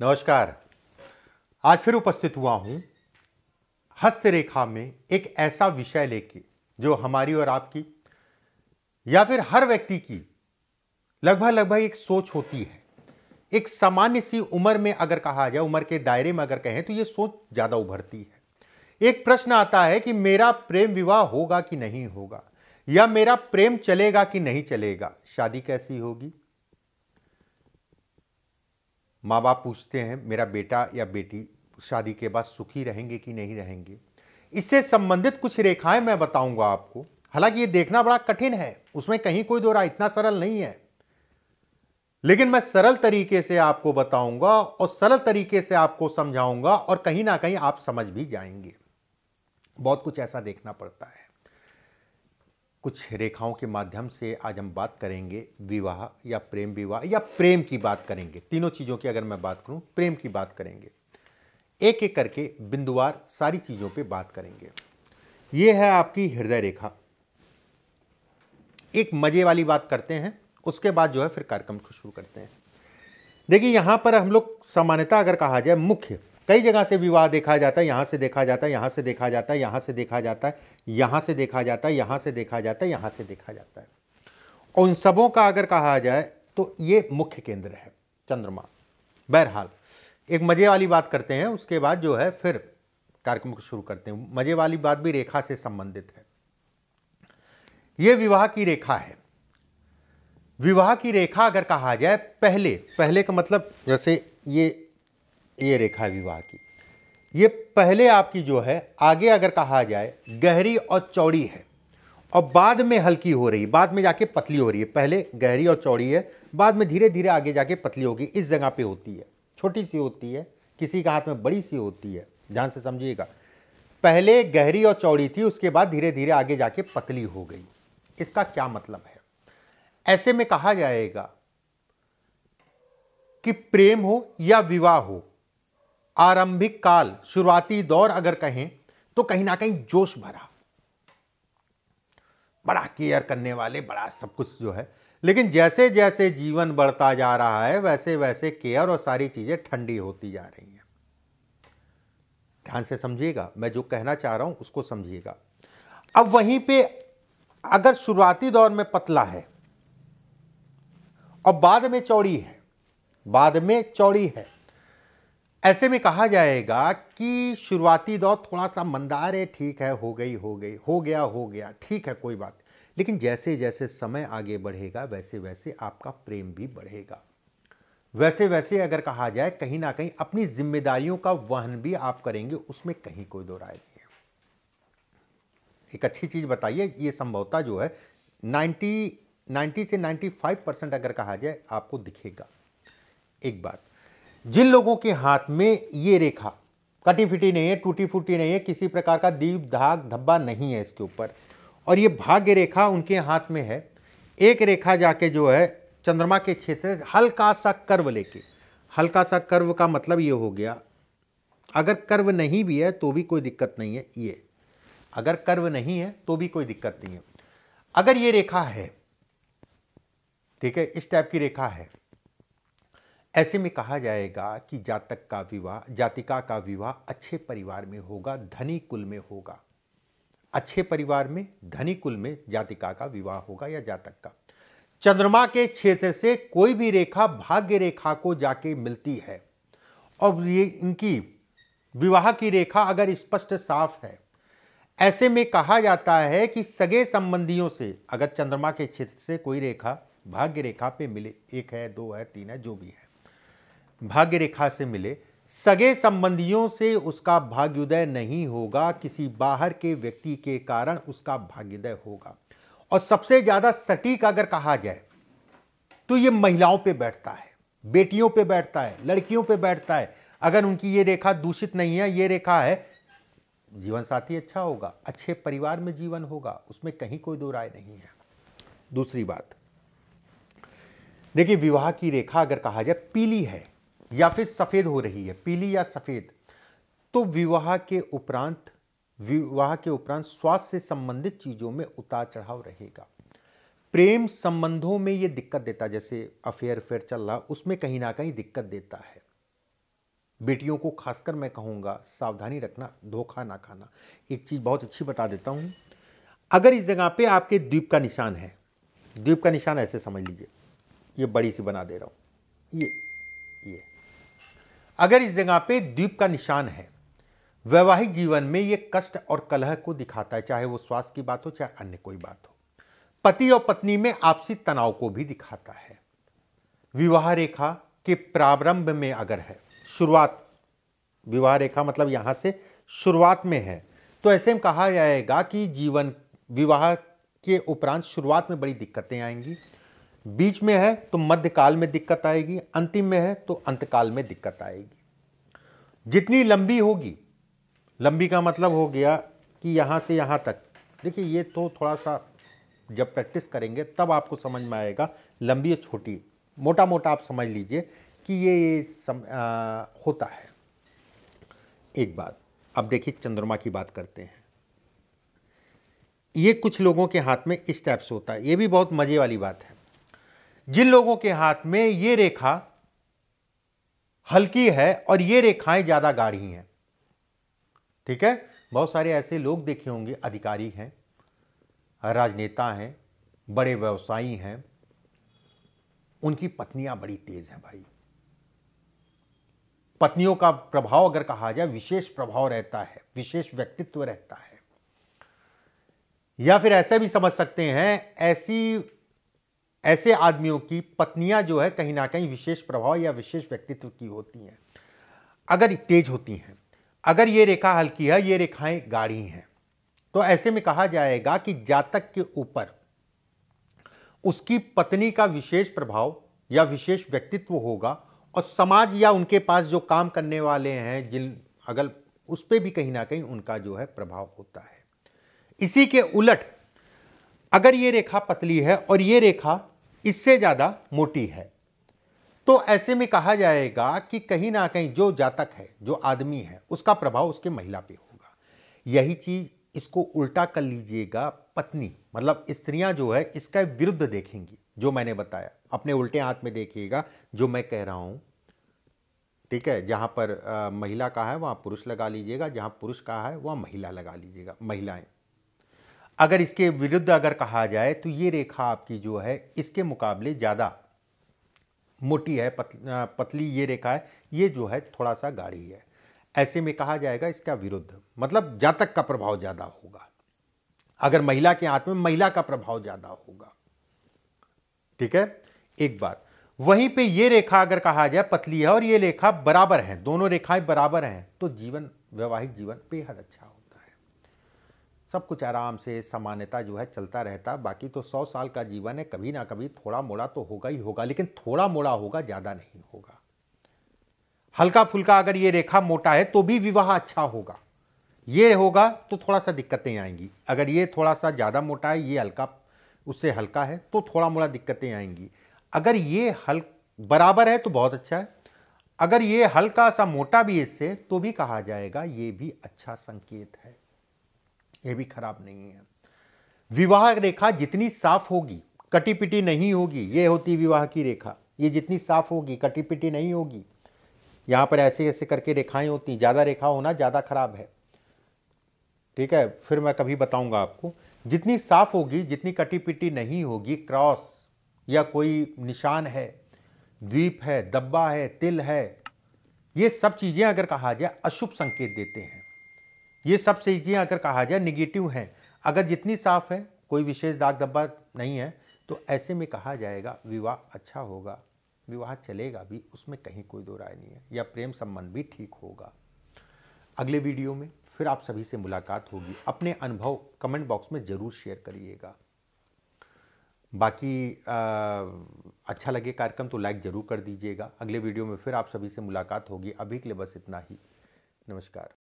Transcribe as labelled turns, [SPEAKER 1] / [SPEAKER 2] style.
[SPEAKER 1] नमस्कार आज फिर उपस्थित हुआ हूँ हस्तरेखा में एक ऐसा विषय लेके जो हमारी और आपकी या फिर हर व्यक्ति की लगभग लगभग एक सोच होती है एक सामान्य सी उम्र में अगर कहा जाए उम्र के दायरे में अगर कहें तो ये सोच ज़्यादा उभरती है एक प्रश्न आता है कि मेरा प्रेम विवाह होगा कि नहीं होगा या मेरा प्रेम चलेगा कि नहीं चलेगा शादी कैसी होगी माँ बाप पूछते हैं मेरा बेटा या बेटी शादी के बाद सुखी रहेंगे कि नहीं रहेंगे इससे संबंधित कुछ रेखाएं मैं बताऊंगा आपको हालांकि ये देखना बड़ा कठिन है उसमें कहीं कोई दौरा इतना सरल नहीं है लेकिन मैं सरल तरीके से आपको बताऊंगा और सरल तरीके से आपको समझाऊंगा और कहीं ना कहीं आप समझ भी जाएंगे बहुत कुछ ऐसा देखना पड़ता है कुछ रेखाओं के माध्यम से आज हम बात करेंगे विवाह या प्रेम विवाह या प्रेम की बात करेंगे तीनों चीज़ों की अगर मैं बात करूं प्रेम की बात करेंगे एक एक करके बिंदुवार सारी चीज़ों पे बात करेंगे ये है आपकी हृदय रेखा एक मज़े वाली बात करते हैं उसके बाद जो है फिर कार्यक्रम को शुरू करते हैं देखिए यहाँ पर हम लोग सामान्यता अगर कहा जाए मुख्य कई जगह से विवाह देखा जाता है यहाँ से देखा जाता है यहाँ से देखा जाता है यहाँ से देखा जाता है यहाँ से देखा जाता है यहाँ से देखा जाता है यहाँ से देखा जाता है उन सबों का अगर कहा जाए तो ये मुख्य केंद्र है चंद्रमा बहरहाल एक मज़े वाली बात करते हैं उसके बाद जो है फिर कार्यक्रम को शुरू करते हैं मज़े वाली बात भी रेखा से संबंधित है ये विवाह की रेखा है विवाह की रेखा अगर कहा जाए पहले पहले का मतलब जैसे ये ये रेखा विवाह की ये पहले आपकी जो है आगे अगर कहा जाए गहरी और चौड़ी है और बाद में हल्की हो रही बाद में जाके पतली हो रही है पहले गहरी और चौड़ी है बाद में धीरे धीरे आगे जाके पतली होगी इस जगह पे होती है छोटी सी होती है किसी के हाथ में बड़ी सी होती है ध्यान से समझिएगा पहले गहरी और चौड़ी थी उसके बाद धीरे धीरे आगे जाके पतली हो गई इसका क्या मतलब है ऐसे में कहा जाएगा कि प्रेम हो या विवाह हो आरंभिक काल शुरुआती दौर अगर कहें तो कहीं ना कहीं जोश भरा बड़ा केयर करने वाले बड़ा सब कुछ जो है लेकिन जैसे जैसे जीवन बढ़ता जा रहा है वैसे वैसे केयर और सारी चीज़ें ठंडी होती जा रही हैं ध्यान से समझिएगा मैं जो कहना चाह रहा हूं उसको समझिएगा अब वहीं पे अगर शुरुआती दौर में पतला है और बाद में चौड़ी है बाद में चौड़ी है ऐसे में कहा जाएगा कि शुरुआती दौर थोड़ा सा मंदार है ठीक है हो गई हो गई हो गया हो गया ठीक है कोई बात लेकिन जैसे जैसे समय आगे बढ़ेगा वैसे वैसे आपका प्रेम भी बढ़ेगा वैसे वैसे अगर कहा जाए कहीं ना कहीं अपनी जिम्मेदारियों का वहन भी आप करेंगे उसमें कहीं कोई दो राय नहीं है एक अच्छी चीज़ बताइए ये संभवता जो है नाइन्टी नाइन्टी से नाइन्टी फाइव परसेंट अगर कहा जाए आपको दिखेगा एक बात जिन लोगों के हाथ में ये रेखा कटी फिटी नहीं है टूटी फूटी नहीं है किसी प्रकार का दीप धाग धब्बा नहीं है इसके ऊपर और ये भाग्य रेखा उनके हाथ में है एक रेखा जाके जो है चंद्रमा के क्षेत्र हल्का सा कर्व लेके हल्का सा कर्व का मतलब ये हो गया अगर कर्व नहीं भी है तो भी कोई दिक्कत नहीं है ये अगर कर्व नहीं है तो भी कोई दिक्कत नहीं है अगर ये रेखा है ठीक है इस टाइप की रेखा है ऐसे में कहा जाएगा कि जातक का विवाह जातिका का विवाह अच्छे परिवार में होगा धनी कुल में होगा अच्छे परिवार में धनी कुल में जातिका का विवाह होगा या जातक का चंद्रमा के क्षेत्र से कोई भी रेखा भाग्य रेखा को जाके मिलती है और ये इनकी विवाह की रेखा अगर स्पष्ट साफ है ऐसे में कहा जाता है कि सगे संबंधियों से अगर चंद्रमा के क्षेत्र से कोई रेखा भाग्य रेखा पे मिले एक है दो है तीन है जो भी है भाग्य रेखा से मिले सगे संबंधियों से उसका भाग्योदय नहीं होगा किसी बाहर के व्यक्ति के कारण उसका भाग्योदय होगा और सबसे ज़्यादा सटीक अगर कहा जाए तो ये महिलाओं पे बैठता है बेटियों पे बैठता है लड़कियों पे बैठता है अगर उनकी ये रेखा दूषित नहीं है ये रेखा है जीवन साथी अच्छा होगा अच्छे परिवार में जीवन होगा उसमें कहीं कोई दो राय नहीं है दूसरी बात देखिए विवाह की रेखा अगर कहा जाए पीली है या फिर सफ़ेद हो रही है पीली या सफ़ेद तो विवाह के उपरांत विवाह के उपरांत स्वास्थ्य से संबंधित चीज़ों में उतार चढ़ाव रहेगा प्रेम संबंधों में ये दिक्कत देता जैसे अफेयर अफेयर चल रहा उसमें कहीं ना कहीं दिक्कत देता है बेटियों को खासकर मैं कहूँगा सावधानी रखना धोखा ना खाना एक चीज़ बहुत अच्छी बता देता हूँ अगर इस जगह पे आपके द्वीप का निशान है द्वीप का निशान ऐसे समझ लीजिए ये बड़ी सी बना दे रहा हूँ ये ये अगर इस जगह पे द्वीप का निशान है वैवाहिक जीवन में ये कष्ट और कलह को दिखाता है चाहे वो स्वास्थ्य की बात हो चाहे अन्य कोई बात हो पति और पत्नी में आपसी तनाव को भी दिखाता है विवाह रेखा के प्रारंभ में अगर है शुरुआत विवाह रेखा मतलब यहां से शुरुआत में है तो ऐसे में कहा जाएगा कि जीवन विवाह के उपरांत शुरुआत में बड़ी दिक्कतें आएंगी बीच में है तो मध्यकाल में दिक्कत आएगी अंतिम में है तो अंतकाल में दिक्कत आएगी जितनी लंबी होगी लंबी का मतलब हो गया कि यहाँ से यहाँ तक देखिए ये तो थोड़ा सा जब प्रैक्टिस करेंगे तब आपको समझ में आएगा लंबी या छोटी मोटा मोटा आप समझ लीजिए कि ये, ये सम, आ, होता है एक बात अब देखिए चंद्रमा की बात करते हैं ये कुछ लोगों के हाथ में इस टाइप से होता है ये भी बहुत मज़े वाली बात है जिन लोगों के हाथ में ये रेखा हल्की है और ये रेखाएं ज़्यादा गाढ़ी हैं ठीक है बहुत सारे ऐसे लोग देखे होंगे अधिकारी हैं राजनेता हैं बड़े व्यवसायी हैं उनकी पत्नियां बड़ी तेज हैं भाई पत्नियों का प्रभाव अगर कहा जाए विशेष प्रभाव रहता है विशेष व्यक्तित्व रहता है या फिर ऐसे भी समझ सकते हैं ऐसी ऐसे आदमियों की पत्नियां जो है कहीं ना कहीं विशेष प्रभाव या विशेष व्यक्तित्व की होती हैं अगर तेज होती हैं अगर ये रेखा हल्की है ये रेखाएं गाढ़ी हैं तो ऐसे में कहा जाएगा कि जातक के ऊपर उसकी पत्नी का विशेष प्रभाव या विशेष व्यक्तित्व होगा और समाज या उनके पास जो काम करने वाले हैं जिन अगर उस पर भी कहीं ना कहीं उनका जो है प्रभाव होता है इसी के उलट अगर ये रेखा पतली है और ये रेखा इससे ज़्यादा मोटी है तो ऐसे में कहा जाएगा कि कहीं ना कहीं जो जातक है जो आदमी है उसका प्रभाव उसके महिला पे होगा यही चीज़ इसको उल्टा कर लीजिएगा पत्नी मतलब स्त्रियां जो है इसका विरुद्ध देखेंगी जो मैंने बताया अपने उल्टे हाथ में देखिएगा जो मैं कह रहा हूं ठीक है जहां पर आ, महिला का है वहां पुरुष लगा लीजिएगा जहां पुरुष का है वहां महिला लगा लीजिएगा महिलाएं अगर इसके विरुद्ध अगर कहा जाए तो ये रेखा आपकी जो है इसके मुकाबले ज़्यादा मोटी है पतली ये रेखा है ये जो है थोड़ा सा गाढ़ी है ऐसे में कहा जाएगा इसका विरुद्ध मतलब जातक का प्रभाव ज़्यादा होगा अगर महिला के हाथ में महिला का प्रभाव ज़्यादा होगा ठीक है एक बात वहीं पे ये रेखा अगर कहा जाए पतली है और ये रेखा बराबर है दोनों रेखाएं बराबर हैं तो जीवन वैवाहिक जीवन बेहद अच्छा हो सब कुछ आराम से सामान्यता जो है चलता रहता बाकी तो सौ साल का जीवन है कभी ना कभी थोड़ा मोड़ा तो होगा ही होगा लेकिन थोड़ा मोड़ा होगा ज़्यादा नहीं होगा हल्का फुल्का अगर ये रेखा मोटा है तो भी विवाह अच्छा होगा ये होगा तो थोड़ा सा दिक्कतें आएंगी अगर ये थोड़ा सा ज़्यादा मोटा है ये हल्का उससे हल्का है तो थोड़ा मोड़ा दिक्कतें आएंगी अगर ये हल बराबर है तो बहुत अच्छा है अगर ये हल्का सा मोटा भी इससे तो भी कहा जाएगा ये भी अच्छा संकेत है यह भी खराब नहीं है विवाह रेखा जितनी साफ होगी कटीपिटी नहीं होगी ये होती विवाह की रेखा ये जितनी साफ होगी कटीपिटी नहीं होगी यहाँ पर ऐसे ऐसे करके रेखाएं होती ज़्यादा रेखा होना ज़्यादा खराब है ठीक है फिर मैं कभी बताऊंगा आपको जितनी साफ होगी जितनी कटीपिटी नहीं होगी क्रॉस या कोई निशान है द्वीप है दब्बा है तिल है ये सब चीज़ें अगर कहा जाए अशुभ संकेत देते हैं ये सब चीज़ें अगर कहा जाए निगेटिव हैं अगर जितनी साफ़ है कोई विशेष दाग धब्बा नहीं है तो ऐसे में कहा जाएगा विवाह अच्छा होगा विवाह चलेगा भी उसमें कहीं कोई दो राय नहीं है या प्रेम संबंध भी ठीक होगा अगले वीडियो में फिर आप सभी से मुलाकात होगी अपने अनुभव कमेंट बॉक्स में ज़रूर शेयर करिएगा बाकी आ, अच्छा लगे कार्यक्रम तो लाइक ज़रूर कर दीजिएगा अगले वीडियो में फिर आप सभी से मुलाकात होगी अभी के लिए बस इतना ही नमस्कार